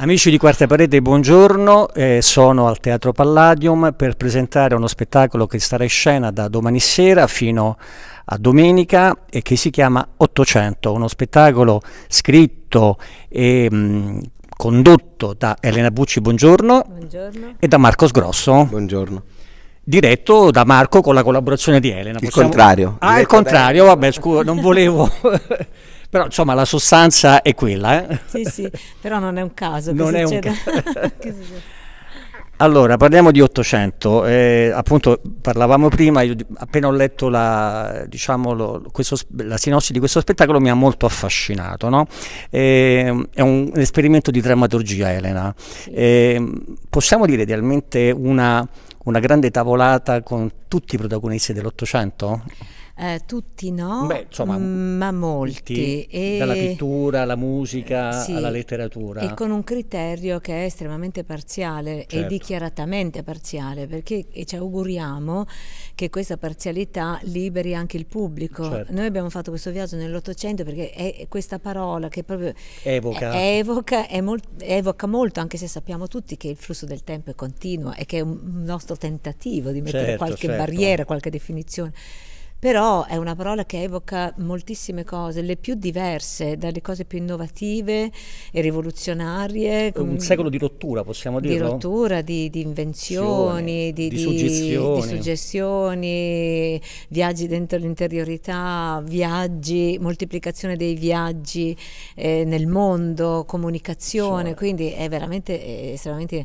Amici di Quarta Parete, buongiorno. Eh, sono al Teatro Palladium per presentare uno spettacolo che starà in scena da domani sera fino a domenica e che si chiama 800, uno spettacolo scritto e mh, mm, condotto da Elena Bucci, buongiorno, buongiorno, e da Marco Sgrosso. Buongiorno. Diretto da Marco con la collaborazione di Elena. Possiamo... Il contrario. Ah, il contrario, vabbè, scusa, non volevo... Però insomma la sostanza è quella. Eh? Sì, sì, però non è un caso. Non è succede? un caso. Allora, parliamo di 800, eh, appunto parlavamo prima, io appena ho letto la, diciamo, lo, questo, la sinossi di questo spettacolo mi ha molto affascinato, no? eh, è un, un, esperimento di drammaturgia Elena, sì. eh, possiamo dire idealmente una, una grande tavolata con tutti i protagonisti dell'Ottocento? Eh, tutti no, Beh, insomma, mm, ma molti. E... Dalla pittura alla musica eh, sì, alla letteratura. E con un criterio che è estremamente parziale certo. e dichiaratamente parziale, perché ci auguriamo che questa parzialità liberi anche il pubblico. Certo. Noi abbiamo fatto questo viaggio nell'Ottocento perché è questa parola che proprio evoca, evoca, mol evoca molto, anche se sappiamo tutti che il flusso del tempo è continuo e che è un nostro tentativo di mettere certo, qualche certo. barriera, qualche definizione però è una parola che evoca moltissime cose, le più diverse, dalle cose più innovative e rivoluzionarie. Un secolo di rottura, possiamo dire. Di rottura, di, di invenzioni, di, di, suggestioni. di, suggestioni. viaggi dentro l'interiorità, viaggi, moltiplicazione dei viaggi eh, nel mondo, comunicazione, sì. Certo. quindi è veramente è estremamente...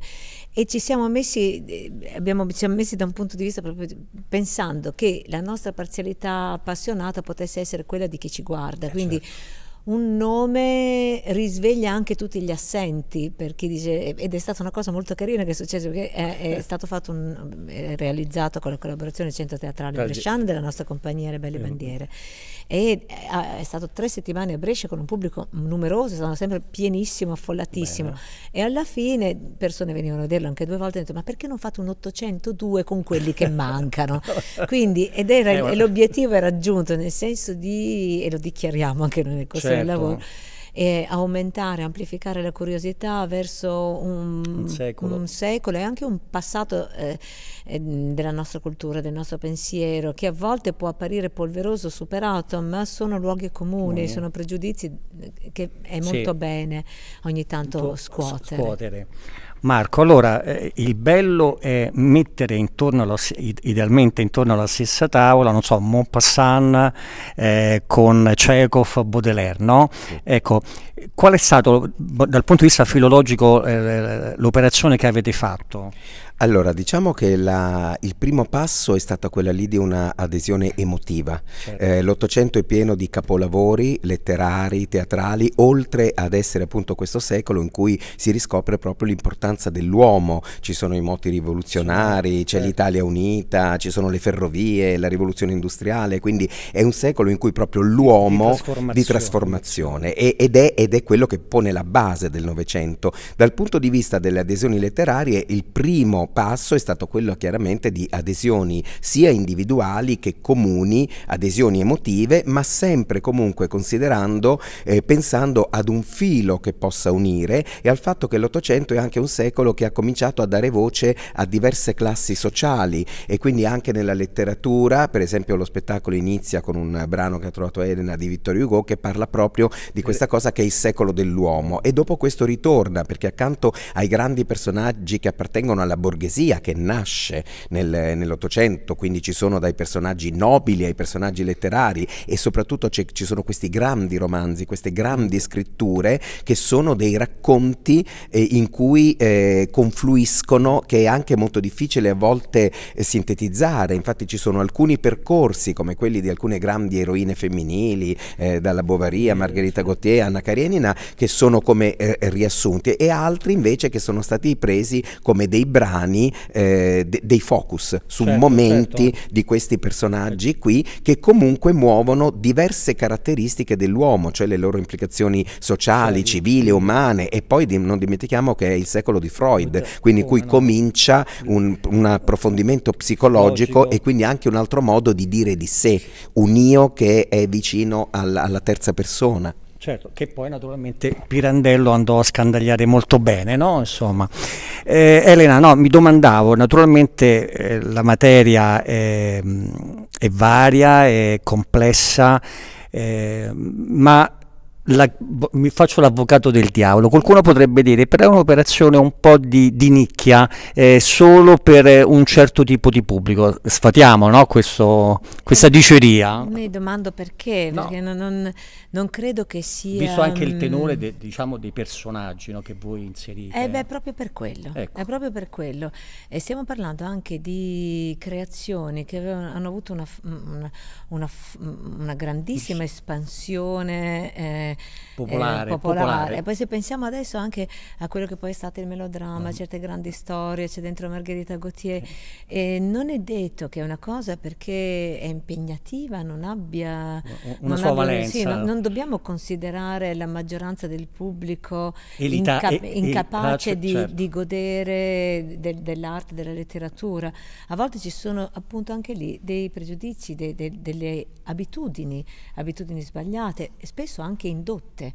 E ci siamo messi, eh, abbiamo, ci siamo messi da un punto di vista proprio pensando che la nostra parzialità specialità appassionata potesse essere quella di chi ci guarda. Quindi certo un nome risveglia anche tutti gli assenti per chi dice ed è stata una cosa molto carina che è successa perché è, è eh. stato fatto un, è realizzato con la collaborazione del Centro Teatrale Calge. Bresciano della nostra compagnia Le Belle Bandiere e è, eh, è stato tre settimane a Brescia con un pubblico numeroso sono sempre pienissimo affollatissimo Beh. e alla fine persone venivano a vederlo anche due volte e hanno detto ma perché non fate un 802 con quelli che mancano quindi ed era, eh, l'obiettivo è raggiunto nel senso di e lo dichiariamo anche noi nel corso certo. del lavoro e aumentare, amplificare la curiosità verso un, un, secolo. un secolo. e anche un passato eh, eh, della nostra cultura, del nostro pensiero, che a volte può apparire polveroso, superato, ma sono luoghi comuni, mm. sono pregiudizi eh, che è molto sì. bene ogni tanto scuotere. scuotere. Marco, allora eh, il bello è mettere intorno alla, idealmente intorno alla stessa tavola, non so, Montpassant eh, con Chekhov, Baudelaire, no? Ecco, qual è stato boh, dal punto di vista filologico eh, l'operazione che avete fatto? Allora, diciamo che la, il primo passo è stata quella lì di un'adesione emotiva. Certo. Eh, L'Ottocento è pieno di capolavori letterari, teatrali, oltre ad essere appunto questo secolo in cui si riscopre proprio l'importanza dell'uomo. Ci sono i moti rivoluzionari, certo, c'è certo. l'Italia unita, ci sono le ferrovie, la rivoluzione industriale, quindi è un secolo in cui proprio l'uomo di trasformazione, di trasformazione e, ed, è, ed è quello che pone la base del Novecento. Dal punto di vista delle adesioni letterarie, il primo passo è stato quello chiaramente di adesioni sia individuali che comuni, adesioni emotive, ma sempre comunque considerando, eh, pensando ad un filo che possa unire e al fatto che l'Ottocento è anche un secolo che ha cominciato a dare voce a diverse classi sociali e quindi anche nella letteratura, per esempio lo spettacolo inizia con un brano che ha trovato Elena di Vittorio Hugo che parla proprio di questa cosa che è il secolo dell'uomo e dopo questo ritorna perché accanto ai grandi personaggi che appartengono alla borghesia borghesia che nasce nel, nell'Ottocento, quindi ci sono dai personaggi nobili ai personaggi letterari e soprattutto ci sono questi grandi romanzi, queste grandi scritture che sono dei racconti eh, in cui eh, confluiscono, che è anche molto difficile a volte eh, sintetizzare, infatti ci sono alcuni percorsi come quelli di alcune grandi eroine femminili, eh, dalla Bovaria, a Margherita Gautier, Anna Karenina, che sono come eh, riassunti e altri invece che sono stati presi come dei brani umani eh, de dei focus su certo, momenti certo. di questi personaggi qui che comunque muovono diverse caratteristiche dell'uomo, cioè le loro implicazioni sociali, certo. civili, umane e poi di non dimentichiamo che è il secolo di Freud, cioè, quindi in cui no. comincia un, un, approfondimento psicologico Logico. e quindi anche un altro modo di dire di sé, un io che è vicino alla, alla terza persona. Certo, che poi naturalmente Pirandello andò a scandagliare molto bene, no? Insomma. Eh, Elena, no, mi domandavo, naturalmente eh, la materia è, è varia, è complessa, eh, ma la, mi faccio l'avvocato del diavolo, qualcuno potrebbe dire però è un'operazione un po' di, di nicchia eh, solo per eh, un certo tipo di pubblico, sfatiamo no? Questo, questa diceria. Mi domando perché, no. perché non, non, non, credo che sia... Visto anche il mm, tenore de, diciamo, dei personaggi no, che voi inserite. Eh beh, proprio per quello, ecco. è proprio per quello. E stiamo parlando anche di creazioni che avevano, hanno avuto una, mm, una, una, mm, una grandissima espansione. Eh, popolare, eh, popolare. popolare. Poi se pensiamo adesso anche a quello che poi è stato il melodramma, mm. certe grandi storie, c'è dentro Margherita Gautier, eh, non è detto che una cosa perché è impegnativa non abbia una non sua abbia, valenza. Sì, non, non, dobbiamo considerare la maggioranza del pubblico inca- e, incapace e, ah, di, certo. di, godere de, dell'arte, della letteratura. A volte ci sono appunto anche lì dei pregiudizi, de, de, delle abitudini, abitudini sbagliate, spesso anche in indotte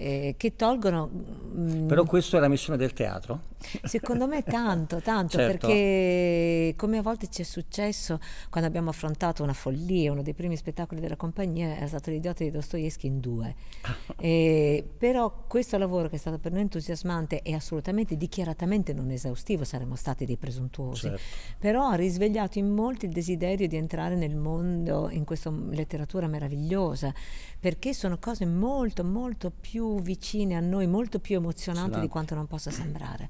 eh, che tolgono... Mh, mm, Però questa è la missione del teatro? Secondo me tanto, tanto, certo. perché come a volte ci è successo quando abbiamo affrontato una follia, uno dei primi spettacoli della compagnia è stato l'idiota di Dostoevsky in due. eh, però questo lavoro che è stato per noi entusiasmante e assolutamente dichiaratamente non esaustivo, saremmo stati dei presuntuosi, certo. però ha risvegliato in molti il desiderio di entrare nel mondo, in questa letteratura meravigliosa, perché sono cose molto, molto più vicine a noi, molto più emozionanti di quanto non possa sembrare.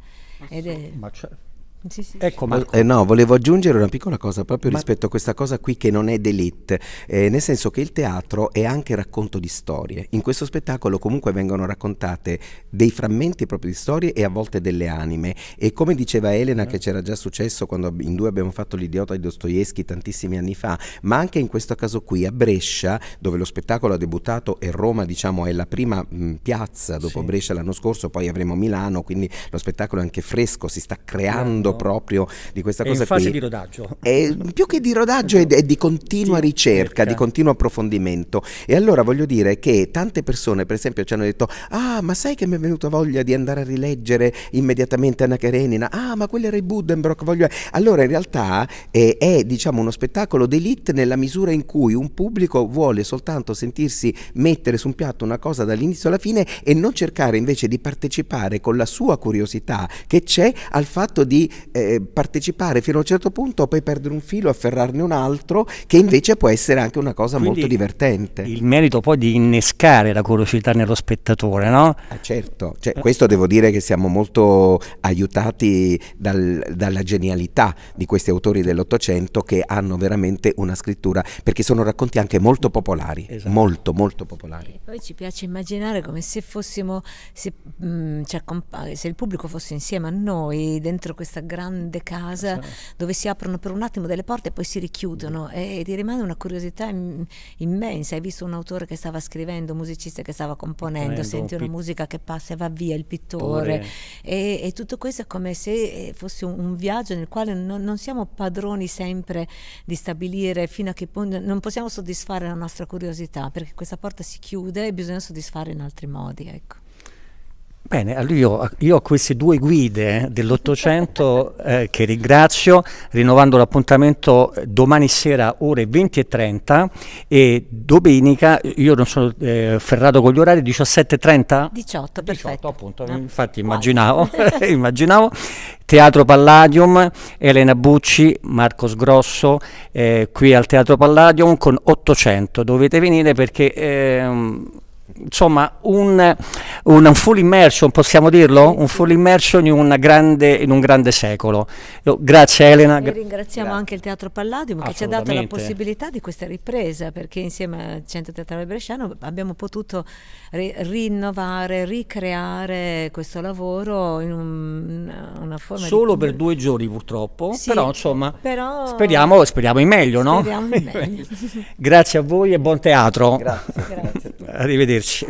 Ed è... Ma certo. Sì, sì. Ecco Marco. Eh, no, volevo aggiungere una piccola cosa proprio Ma... rispetto a questa cosa qui che non è d'elite, eh, nel senso che il teatro è anche racconto di storie. In questo spettacolo comunque vengono raccontate dei frammenti proprio di storie e a volte delle anime. E come diceva Elena, eh. che c'era già successo quando in due abbiamo fatto l'idiota di Dostoevsky tantissimi anni fa, ma anche in questo caso qui a Brescia, dove lo spettacolo ha debuttato e Roma diciamo è la prima mh, piazza dopo sì. Brescia l'anno scorso, poi avremo Milano, quindi lo spettacolo è anche fresco, si sta creando modo mm. proprio di questa è cosa in fase qui. di rodaggio. È, più che di rodaggio è, è di continua sì, ricerca, cerca. di continuo approfondimento. E allora voglio dire che tante persone, per esempio, ci hanno detto ah, ma sai che mi è venuta voglia di andare a rileggere immediatamente Anna Karenina? Ah, ma quello era i Buddenbrock, voglio... Allora, in realtà eh, è, diciamo, uno spettacolo d'elite nella misura in cui un pubblico vuole soltanto sentirsi mettere su un piatto una cosa dall'inizio alla fine e non cercare invece di partecipare con la sua curiosità che c'è al fatto di eh, partecipare fino a un certo punto, poi perdere un filo, afferrarne un altro, che invece può essere anche una cosa Quindi molto divertente. Il merito poi di innescare la curiosità nello spettatore, no? Ah, certo, cioè, questo devo dire che siamo molto aiutati dal, dalla genialità di questi autori dell'Ottocento che hanno veramente una scrittura, perché sono racconti anche molto popolari, esatto. molto molto popolari. E poi ci piace immaginare come se fossimo, se, mh, mm, cioè, se il pubblico fosse insieme a noi dentro questa grande casa dove si aprono per un attimo delle porte e poi si richiudono e, e ti rimane una curiosità im immensa. Hai visto un autore che stava scrivendo, un musicista che stava componendo, componendo senti un una musica che passa e va via, il pittore. E, e, tutto questo è come se eh, fosse un, un viaggio nel quale non, non, siamo padroni sempre di stabilire fino a che punto non possiamo soddisfare la nostra curiosità perché questa porta si chiude e bisogna soddisfare in altri modi. Ecco. Bene, allora io, io, ho queste due guide eh, dell'Ottocento eh, che ringrazio, rinnovando l'appuntamento eh, domani sera ore 20 e 30 e domenica, io non sono eh, ferrato con gli orari, 17.30? 18, perfetto. appunto, no. infatti immaginavo, immaginavo. Teatro Palladium, Elena Bucci, Marco Sgrosso, eh, qui al Teatro Palladium con 800, dovete venire perché... Ehm, insomma un, un, un, full immersion, possiamo dirlo? Un full immersion in, una grande, in un grande secolo. Io, grazie Elena. E ringraziamo grazie. anche il Teatro Palladium che ci ha dato la possibilità di questa ripresa perché insieme al Centro Teatrale Bresciano abbiamo potuto ri rinnovare, ricreare questo lavoro in un, una forma Solo di... per due giorni purtroppo, sì, però insomma però... Speriamo, speriamo in meglio, no? speriamo In meglio. grazie a voi e buon teatro. Grazie, grazie arrivederci.